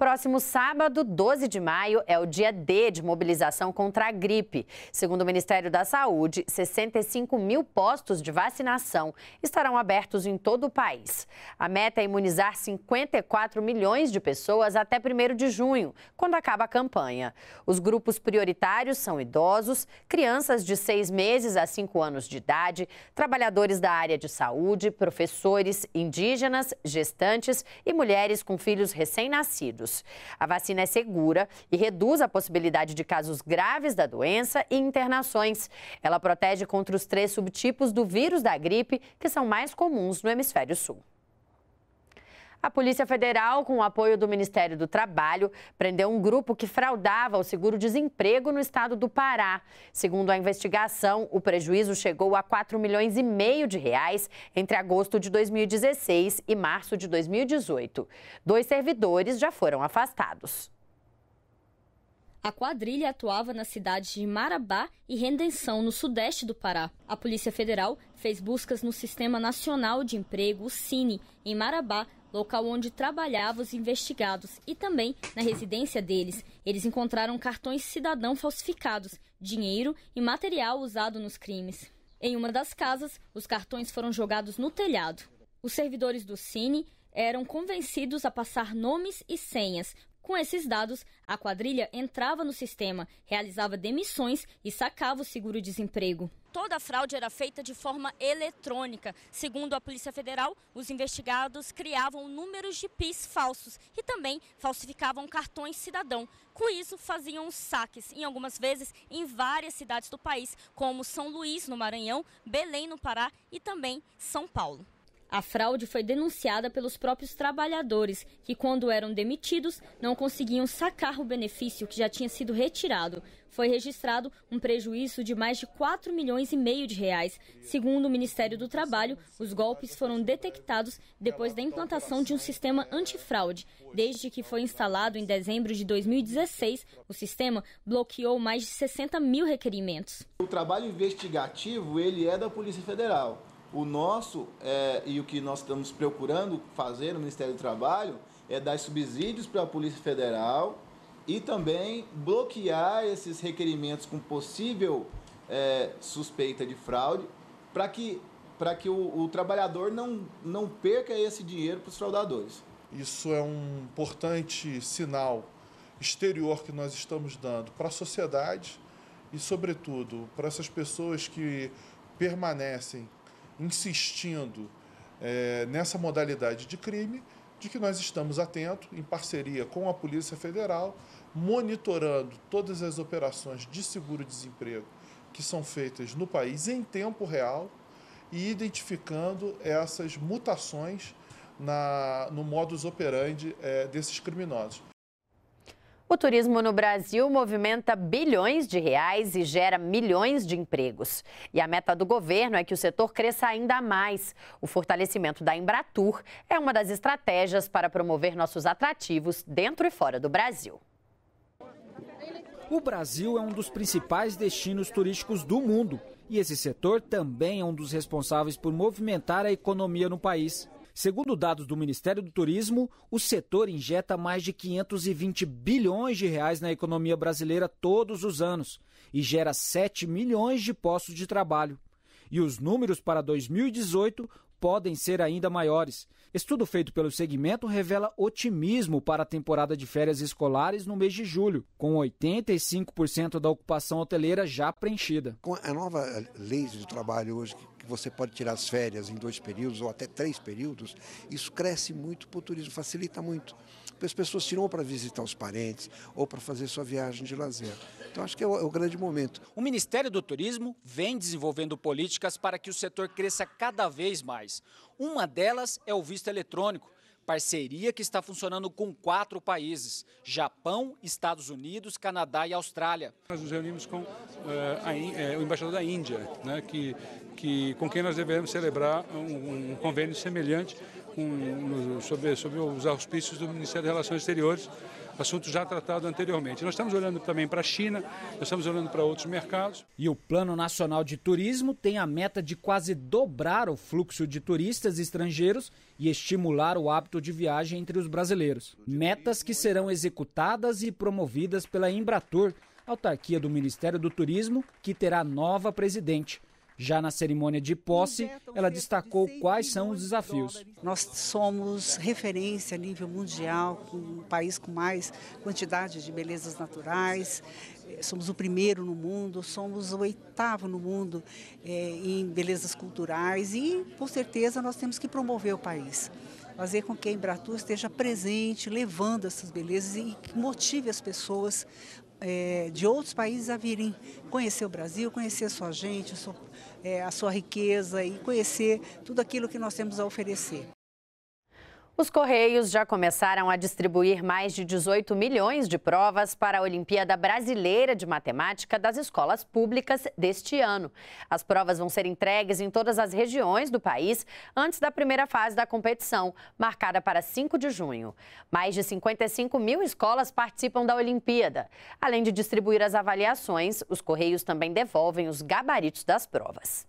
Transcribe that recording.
Próximo sábado, 12 de maio, é o dia D de mobilização contra a gripe. Segundo o Ministério da Saúde, 65 mil postos de vacinação estarão abertos em todo o país. A meta é imunizar 54 milhões de pessoas até 1 de junho, quando acaba a campanha. Os grupos prioritários são idosos, crianças de 6 meses a 5 anos de idade, trabalhadores da área de saúde, professores, indígenas, gestantes e mulheres com filhos recém-nascidos vírus. A vacina é segura e reduz a possibilidade de casos graves da doença e internações. Ela protege contra os três subtipos do vírus da gripe que são mais comuns no hemisfério sul. A Polícia Federal, com o apoio do Ministério do Trabalho, prendeu um grupo que fraudava o seguro-desemprego no estado do Pará. Segundo a investigação, o prejuízo chegou a 4 milhões e meio de reais entre agosto de 2016 e março de 2018. Dois servidores já foram afastados. A quadrilha atuava nas cidades de Marabá e Redenção, no sudeste do Pará. A Polícia Federal fez buscas no Sistema Nacional de Emprego, o CINE, em Marabá, local onde trabalhavam os investigados, e também na residência deles. Eles encontraram cartões cidadão falsificados, dinheiro e material usado nos crimes. Em uma das casas, os cartões foram jogados no telhado. Os servidores do CINE eram convencidos a passar nomes e senhas com esses dados, a quadrilha entrava no sistema, realizava demissões e sacava o seguro-desemprego. Toda a fraude era feita de forma eletrônica. Segundo a Polícia Federal, os investigados criavam números de PIS falsos e também falsificavam cartões cidadão. Com isso, faziam saques, em algumas vezes, em várias cidades do país, como São Luís, no Maranhão, Belém, no Pará e também São Paulo. A fraude foi denunciada pelos próprios trabalhadores, que, quando eram demitidos, não conseguiam sacar o benefício que já tinha sido retirado. Foi registrado um prejuízo de mais de 4 milhões e meio de reais. Segundo o Ministério do Trabalho, os golpes foram detectados depois da implantação de um sistema antifraude. Desde que foi instalado em dezembro de 2016, o sistema bloqueou mais de 60 mil requerimentos. O trabalho investigativo ele é da Polícia Federal o nosso, é, e o que nós estamos procurando fazer no Ministério do Trabalho, é dar subsídios para a Polícia Federal e também bloquear esses requerimentos com possível é, suspeita de fraude, para que, pra que o, o trabalhador não, não perca esse dinheiro para os fraudadores. Isso é um importante sinal exterior que nós estamos dando para a sociedade e, sobretudo, para essas pessoas que permanecem insistindo é, nessa modalidade de crime, de que nós estamos atentos, em parceria com a Polícia Federal, monitorando todas as operações de seguro-desemprego que são feitas no país em tempo real e identificando essas mutações na, no modus operandi é, desses criminosos. O turismo no Brasil movimenta bilhões de reais e gera milhões de empregos. E a meta do governo é que o setor cresça ainda mais. O fortalecimento da Embratur é uma das estratégias para promover nossos atrativos dentro e fora do Brasil. O Brasil é um dos principais destinos turísticos do mundo e esse setor também é um dos responsáveis por movimentar a economia no país. Segundo dados do Ministério do Turismo, o setor injeta mais de 520 bilhões de reais na economia brasileira todos os anos e gera 7 milhões de postos de trabalho. E os números para 2018 podem ser ainda maiores. Estudo feito pelo segmento revela otimismo para a temporada de férias escolares no mês de julho, com 85% da ocupação hoteleira já preenchida. Com a nova eh, lei de trabalho hoje, que você pode tirar as férias em dois períodos ou até três períodos, isso cresce muito para o turismo, facilita muito. As pessoas tiram para visitar os parentes ou para fazer sua viagem de lazer. Então, acho que é o, é o grande momento. O Ministério do Turismo vem desenvolvendo políticas para que o setor cresça cada vez mais. Uma delas é o visto eletrônico parceria que está funcionando com quatro países: Japão, Estados Unidos, Canadá e Austrália. Nós nos reunimos com uh, a, uh, o embaixador da Índia, né, que, que, com quem nós devemos celebrar um, um convênio semelhante um, sobre, sobre os auspícios do Ministério das Relações Exteriores assunto já tratado anteriormente. Nós estamos olhando também para a China, nós estamos olhando para outros mercados. E o Plano Nacional de Turismo tem a meta de quase dobrar o fluxo de turistas estrangeiros e estimular o hábito de viagem entre os brasileiros. Metas que serão executadas e promovidas pela Embratur, autarquia do Ministério do Turismo, que terá nova presidente. Já na cerimônia de posse, ela destacou quais são os desafios. Nós somos referência a nível mundial, um país com mais quantidade de belezas naturais, eh, somos o primeiro no mundo, somos o oitavo no mundo é, em belezas culturais e, com certeza, nós temos que promover o país. Fazer com que a Embratur esteja presente, levando essas belezas e que motive as pessoas é, de outros países a virem conhecer o Brasil, conhecer a sua gente, a sua, é, a sua riqueza e conhecer tudo aquilo que nós temos a oferecer. Os Correios já começaram a distribuir mais de 18 milhões de provas para a Olimpíada Brasileira de Matemática das escolas públicas deste ano. As provas vão ser entregues em todas as regiões do país antes da primeira fase da competição, marcada para 5 de junho. Mais de 55 mil escolas participam da Olimpíada. Além de distribuir as avaliações, os Correios também devolvem os gabaritos das provas.